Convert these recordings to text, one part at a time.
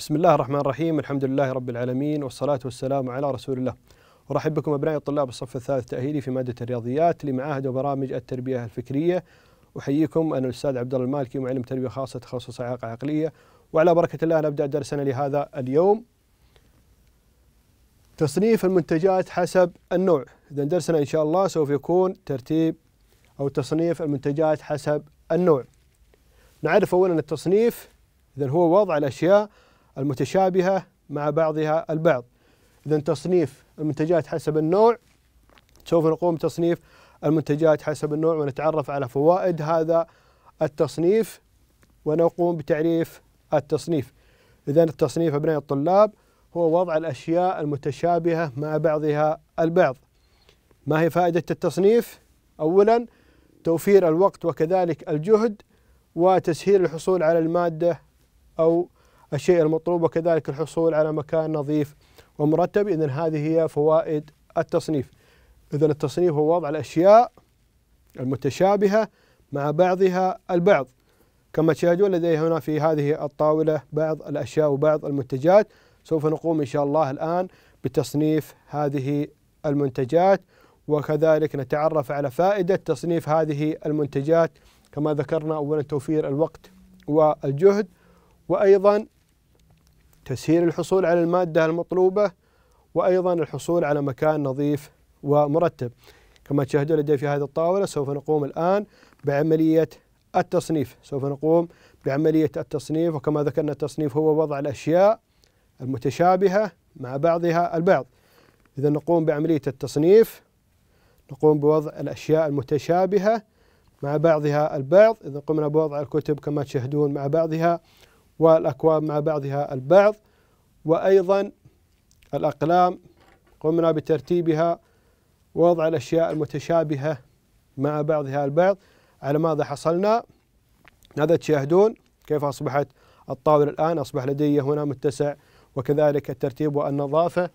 بسم الله الرحمن الرحيم الحمد لله رب العالمين والصلاة والسلام على رسول الله أرحب بكم أبنائي الطلاب الصف الثالث التأهيلي في مادة الرياضيات لمعاهد وبرامج التربية الفكرية أحييكم أنا الأستاذ عبد الله المالكي معلم تربية خاصة تخصص إعاقة عقلية وعلى بركة الله نبدأ درسنا لهذا اليوم تصنيف المنتجات حسب النوع إذا درسنا إن شاء الله سوف يكون ترتيب أو تصنيف المنتجات حسب النوع نعرف أولا التصنيف إذا هو وضع الأشياء المتشابهة مع بعضها البعض إذا تصنيف المنتجات حسب النوع سوف نقوم بتصنيف المنتجات حسب النوع ونتعرف على فوائد هذا التصنيف ونقوم بتعريف التصنيف إذا التصنيف أبناء الطلاب هو وضع الأشياء المتشابهة مع بعضها البعض ما هي فائدة التصنيف؟ أولا توفير الوقت وكذلك الجهد وتسهيل الحصول على المادة أو الشيء المطلوب وكذلك الحصول على مكان نظيف ومرتب إذا هذه هي فوائد التصنيف إذا التصنيف هو وضع الأشياء المتشابهة مع بعضها البعض كما تشاهدون لدي هنا في هذه الطاولة بعض الأشياء وبعض المنتجات سوف نقوم إن شاء الله الآن بتصنيف هذه المنتجات وكذلك نتعرف على فائدة تصنيف هذه المنتجات كما ذكرنا أولا توفير الوقت والجهد وأيضا تسهيل الحصول على المادة المطلوبة وأيضا الحصول على مكان نظيف ومرتب كما تشاهدون لدي في هذه الطاولة سوف نقوم الآن بعملية التصنيف سوف نقوم بعملية التصنيف وكما ذكرنا التصنيف هو وضع الأشياء المتشابهة مع بعضها البعض إذا نقوم بعملية التصنيف نقوم بوضع الأشياء المتشابهة مع بعضها البعض إذا قمنا بوضع الكتب كما تشاهدون مع بعضها والأكواب مع بعضها البعض وأيضا الأقلام قمنا بترتيبها ووضع الأشياء المتشابهة مع بعضها البعض على ماذا حصلنا ماذا تشاهدون كيف أصبحت الطاولة الآن أصبح لدي هنا متسع وكذلك الترتيب والنظافة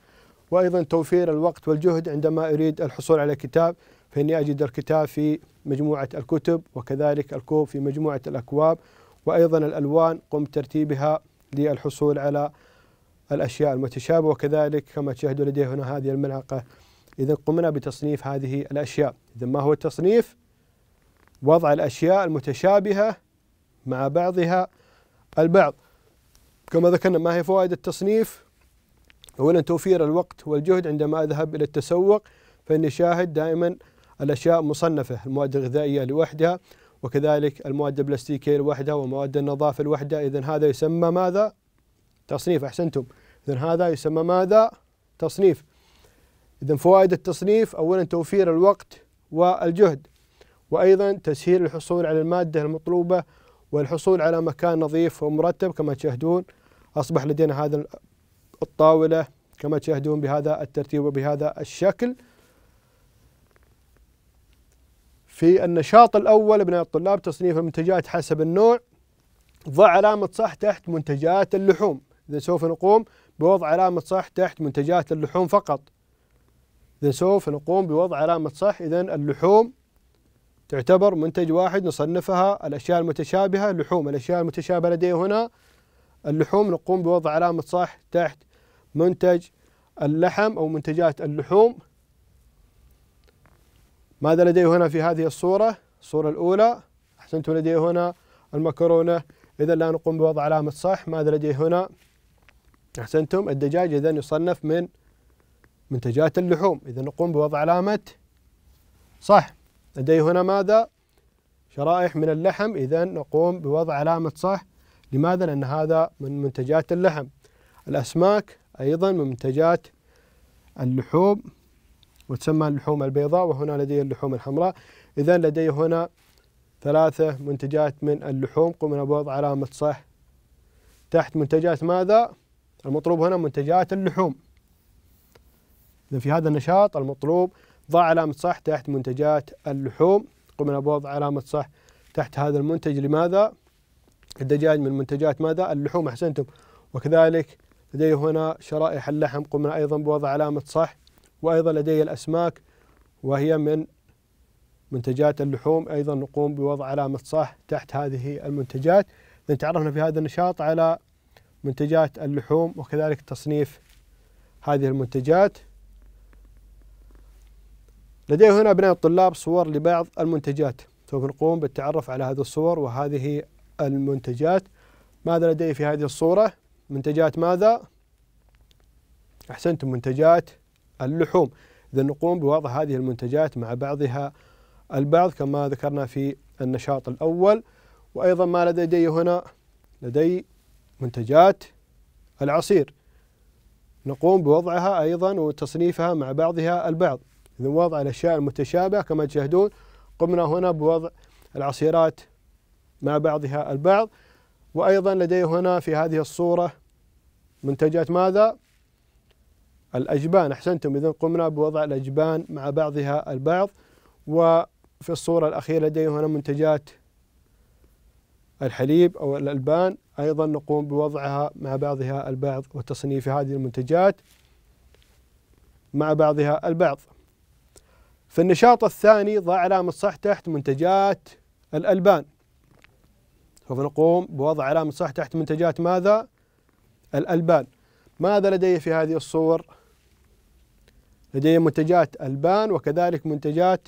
وأيضا توفير الوقت والجهد عندما أريد الحصول على كتاب فإني أجد الكتاب في مجموعة الكتب وكذلك الكوب في مجموعة الأكواب وأيضا الألوان قم بترتيبها للحصول على الأشياء المتشابهة وكذلك كما تشاهدون لدي هنا هذه الملعقة إذا قمنا بتصنيف هذه الأشياء إذا ما هو التصنيف وضع الأشياء المتشابهة مع بعضها البعض كما ذكرنا ما هي فوائد التصنيف أولا توفير الوقت والجهد عندما أذهب إلى التسوق فإني شاهد دائما الأشياء مصنفة المواد الغذائية لوحدها وكذلك المواد البلاستيكية الوحدة ومواد النظافة الوحدة إذا هذا يسمى ماذا؟ تصنيف أحسنتم إذا هذا يسمى ماذا؟ تصنيف إذا فوائد التصنيف أولا توفير الوقت والجهد وأيضا تسهيل الحصول على المادة المطلوبة والحصول على مكان نظيف ومرتب كما تشاهدون أصبح لدينا هذا الطاولة كما تشاهدون بهذا الترتيب وبهذا الشكل في النشاط الأول أبناء الطلاب تصنيف المنتجات حسب النوع ضع علامة صح تحت منتجات اللحوم إذا سوف نقوم بوضع علامة صح تحت منتجات اللحوم فقط إذا سوف نقوم بوضع علامة صح إذا اللحوم تعتبر منتج واحد نصنفها الأشياء المتشابهة لحوم الأشياء المتشابهة لدي هنا اللحوم نقوم بوضع علامة صح تحت منتج اللحم أو منتجات اللحوم ماذا لدي هنا في هذه الصورة الصورة الأولى أحسنتم لدي هنا المكرونة إذا لا نقوم بوضع علامة صح ماذا لدي هنا أحسنتم الدجاج إذا يصنف من منتجات اللحوم إذا نقوم بوضع علامة صح لدي هنا ماذا شرائح من اللحم إذا نقوم بوضع علامة صح لماذا لأن هذا من منتجات اللحم الأسماك أيضا من منتجات اللحوم وتسمى اللحوم البيضاء وهنا لدي اللحوم الحمراء إذا لدي هنا ثلاثة منتجات من اللحوم قمنا بوضع علامة صح تحت منتجات ماذا؟ المطلوب هنا منتجات اللحوم إذا في هذا النشاط المطلوب ضع علامة صح تحت منتجات اللحوم قمنا بوضع علامة صح تحت هذا المنتج لماذا؟ الدجاج من منتجات ماذا؟ اللحوم أحسنتم وكذلك لدي هنا شرائح اللحم قمنا أيضا بوضع علامة صح وأيضا لدي الأسماك وهي من منتجات اللحوم أيضا نقوم بوضع علامة صح تحت هذه المنتجات تعرفنا في هذا النشاط على منتجات اللحوم وكذلك تصنيف هذه المنتجات لدي هنا أبناء الطلاب صور لبعض المنتجات سوف نقوم بالتعرف على هذه الصور وهذه المنتجات ماذا لدي في هذه الصورة منتجات ماذا أحسنتم منتجات اللحوم إذا نقوم بوضع هذه المنتجات مع بعضها البعض كما ذكرنا في النشاط الأول وأيضا ما لدي هنا لدي منتجات العصير نقوم بوضعها أيضا وتصنيفها مع بعضها البعض إذا وضع الأشياء المتشابهة كما تشاهدون قمنا هنا بوضع العصيرات مع بعضها البعض وأيضا لدي هنا في هذه الصورة منتجات ماذا؟ الأجبان أحسنتم إذا قمنا بوضع الأجبان مع بعضها البعض وفي الصورة الأخيرة لدي هنا منتجات الحليب أو الألبان أيضا نقوم بوضعها مع بعضها البعض وتصنيف هذه المنتجات مع بعضها البعض في النشاط الثاني ضع علامة صح تحت منتجات الألبان سوف نقوم بوضع علامة صح تحت منتجات ماذا؟ الألبان ماذا لدي في هذه الصور لدي منتجات البان وكذلك منتجات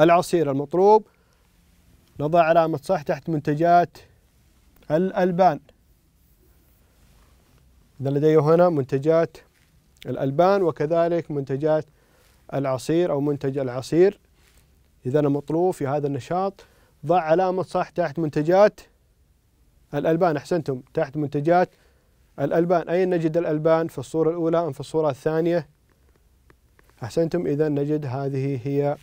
العصير المطلوب نضع علامة صح تحت منتجات الألبان إذا لدي هنا منتجات الألبان وكذلك منتجات العصير أو منتج العصير إذا المطلوب في هذا النشاط ضع علامة صح تحت منتجات الألبان أحسنتم تحت منتجات الألبان أين نجد الألبان في الصورة الأولى أم في الصورة الثانية أحسنتم إذا نجد هذه هي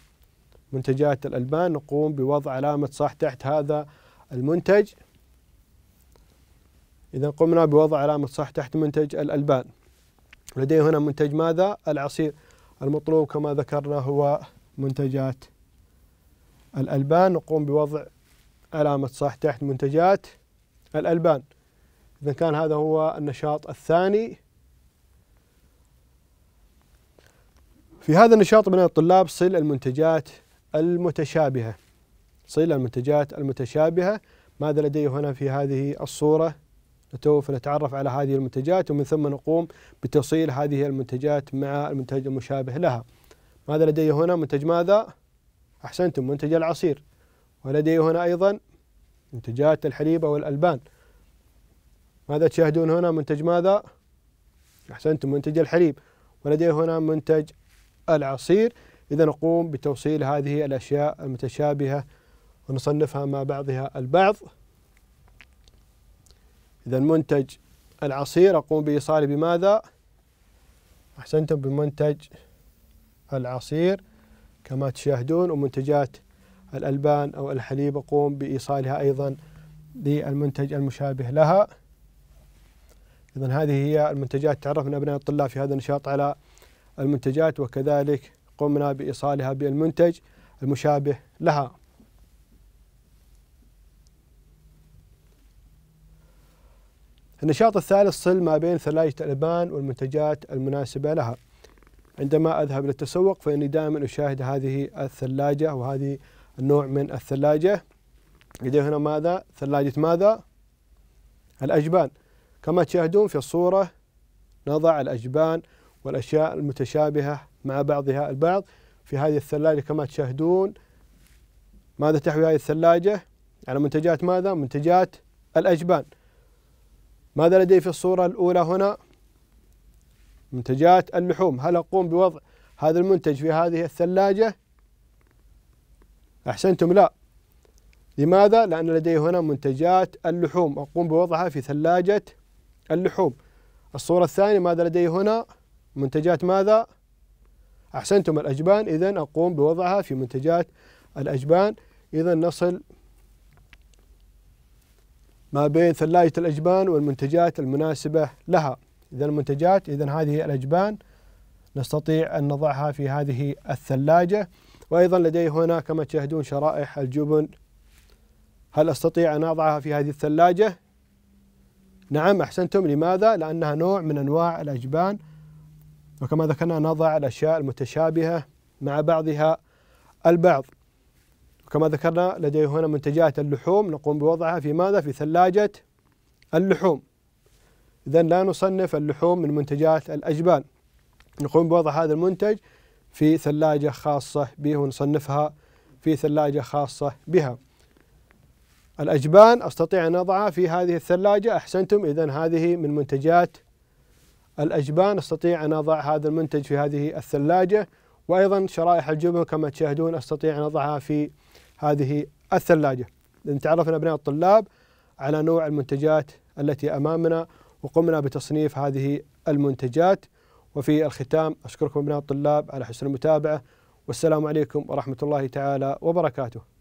منتجات الألبان نقوم بوضع علامة صح تحت هذا المنتج إذا قمنا بوضع علامة صح تحت منتج الألبان لدي هنا منتج ماذا؟ العصير المطلوب كما ذكرنا هو منتجات الألبان نقوم بوضع علامة صح تحت منتجات الألبان إذا كان هذا هو النشاط الثاني في هذا النشاط بناء الطلاب صل المنتجات المتشابهة صل المنتجات المتشابهة ماذا لدي هنا في هذه الصورة نتوف نتعرف على هذه المنتجات ومن ثم نقوم بتوصيل هذه المنتجات مع المنتج المشابه لها ماذا لدي هنا منتج ماذا أحسنتم منتج العصير ولدي هنا أيضا منتجات الحليب والألبان ماذا تشاهدون هنا منتج ماذا؟ أحسنتم منتج الحليب ولدي هنا منتج العصير إذا نقوم بتوصيل هذه الأشياء المتشابهة ونصنفها مع بعضها البعض إذا منتج العصير أقوم بإيصاله بماذا؟ أحسنتم بمنتج العصير كما تشاهدون ومنتجات الألبان أو الحليب أقوم بإيصالها أيضا للمنتج المشابه لها اذا هذه هي المنتجات تعرفنا ابناء الطلاب في هذا النشاط على المنتجات وكذلك قمنا بايصالها بالمنتج المشابه لها النشاط الثالث صل ما بين ثلاجة الألبان والمنتجات المناسبة لها عندما أذهب للتسوق فإني دائما أشاهد هذه الثلاجة وهذه النوع من الثلاجة لدي هنا ماذا؟ ثلاجة ماذا؟ الأجبان كما تشاهدون في الصورة نضع الأجبان والأشياء المتشابهة مع بعضها البعض في هذه الثلاجة كما تشاهدون ماذا تحوي هذه الثلاجة على منتجات ماذا؟ منتجات الأجبان ماذا لدي في الصورة الأولى هنا؟ منتجات اللحوم هل أقوم بوضع هذا المنتج في هذه الثلاجة؟ أحسنتم لا لماذا؟ لأن لدي هنا منتجات اللحوم أقوم بوضعها في ثلاجة اللحوم الصورة الثانية ماذا لدي هنا منتجات ماذا أحسنتم الأجبان إذا أقوم بوضعها في منتجات الأجبان إذا نصل ما بين ثلاجة الأجبان والمنتجات المناسبة لها إذا المنتجات إذا هذه الأجبان نستطيع أن نضعها في هذه الثلاجة وأيضا لدي هنا كما تشاهدون شرائح الجبن هل أستطيع أن أضعها في هذه الثلاجة نعم أحسنتم لماذا؟ لأنها نوع من أنواع الأجبان وكما ذكرنا نضع الأشياء المتشابهة مع بعضها البعض وكما ذكرنا لدي هنا منتجات اللحوم نقوم بوضعها في ماذا؟ في ثلاجة اللحوم إذا لا نصنف اللحوم من منتجات الأجبان نقوم بوضع هذا المنتج في ثلاجة خاصة به ونصنفها في ثلاجة خاصة بها الأجبان أستطيع أن أضعها في هذه الثلاجة أحسنتم إذا هذه من منتجات الأجبان أستطيع أن أضع هذا المنتج في هذه الثلاجة وأيضا شرائح الجبن كما تشاهدون أستطيع أن أضعها في هذه الثلاجة لأن تعرفنا أبناء الطلاب على نوع المنتجات التي أمامنا وقمنا بتصنيف هذه المنتجات وفي الختام أشكركم أبناء الطلاب على حسن المتابعة والسلام عليكم ورحمة الله تعالى وبركاته